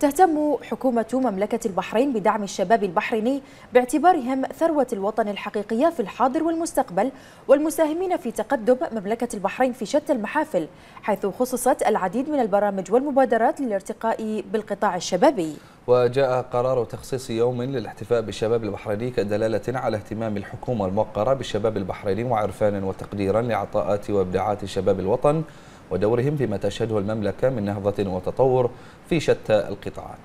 تهتم حكومة مملكة البحرين بدعم الشباب البحريني باعتبارهم ثروة الوطن الحقيقية في الحاضر والمستقبل والمساهمين في تقدم مملكة البحرين في شتى المحافل حيث خصصت العديد من البرامج والمبادرات للارتقاء بالقطاع الشبابي وجاء قرار تخصيص يوم للاحتفاء بالشباب البحريني كدلالة على اهتمام الحكومة الموقرة بالشباب البحريني وعرفانا وتقديرا لعطاءات وإبداعات شباب الوطن ودورهم فيما تشهده المملكة من نهضة وتطور في شتى القطاعات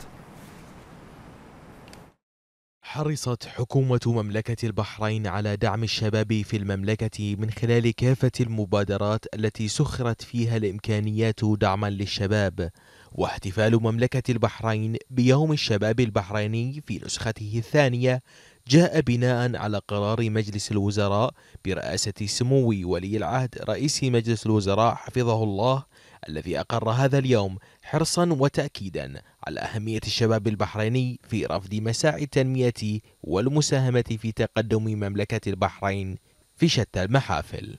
حرصت حكومة مملكة البحرين على دعم الشباب في المملكة من خلال كافة المبادرات التي سخرت فيها الإمكانيات دعما للشباب واحتفال مملكة البحرين بيوم الشباب البحريني في نسخته الثانية جاء بناء على قرار مجلس الوزراء برئاسة سمو ولي العهد رئيس مجلس الوزراء حفظه الله الذي أقر هذا اليوم حرصا وتأكيدا على أهمية الشباب البحريني في رفض مساعي التنمية والمساهمة في تقدم مملكة البحرين في شتى المحافل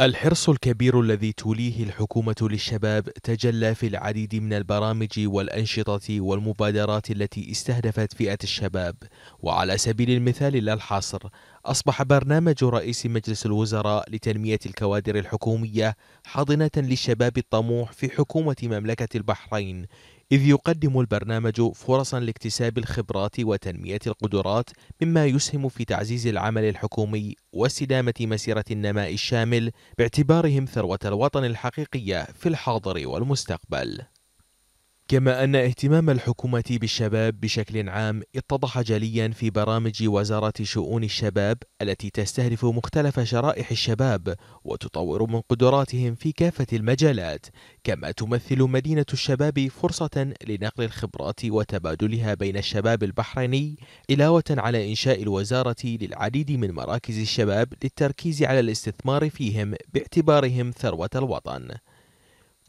الحرص الكبير الذي توليه الحكومة للشباب تجلى في العديد من البرامج والأنشطة والمبادرات التي استهدفت فئة الشباب وعلى سبيل المثال لا الحصر أصبح برنامج رئيس مجلس الوزراء لتنمية الكوادر الحكومية حاضنة للشباب الطموح في حكومة مملكة البحرين إذ يقدم البرنامج فرصا لاكتساب الخبرات وتنمية القدرات مما يسهم في تعزيز العمل الحكومي واستدامة مسيرة النماء الشامل باعتبارهم ثروة الوطن الحقيقية في الحاضر والمستقبل كما أن اهتمام الحكومة بالشباب بشكل عام اتضح جليا في برامج وزارة شؤون الشباب التي تستهدف مختلف شرائح الشباب وتطور من قدراتهم في كافة المجالات كما تمثل مدينة الشباب فرصة لنقل الخبرات وتبادلها بين الشباب البحريني علاوة على إنشاء الوزارة للعديد من مراكز الشباب للتركيز على الاستثمار فيهم باعتبارهم ثروة الوطن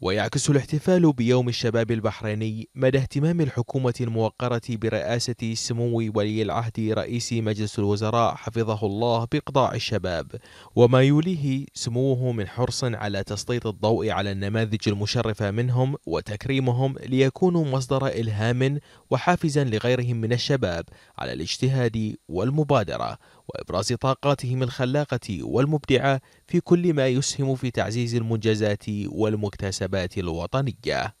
ويعكس الاحتفال بيوم الشباب البحريني مدى اهتمام الحكومة الموقرة برئاسة سمو ولي العهد رئيس مجلس الوزراء حفظه الله بقطاع الشباب وما يوليه سموه من حرص على تسليط الضوء على النماذج المشرفة منهم وتكريمهم ليكونوا مصدر إلهام وحافزا لغيرهم من الشباب على الاجتهاد والمبادرة وإبراز طاقاتهم الخلاقة والمبدعة في كل ما يسهم في تعزيز المنجزات والمكتسبات الوطنية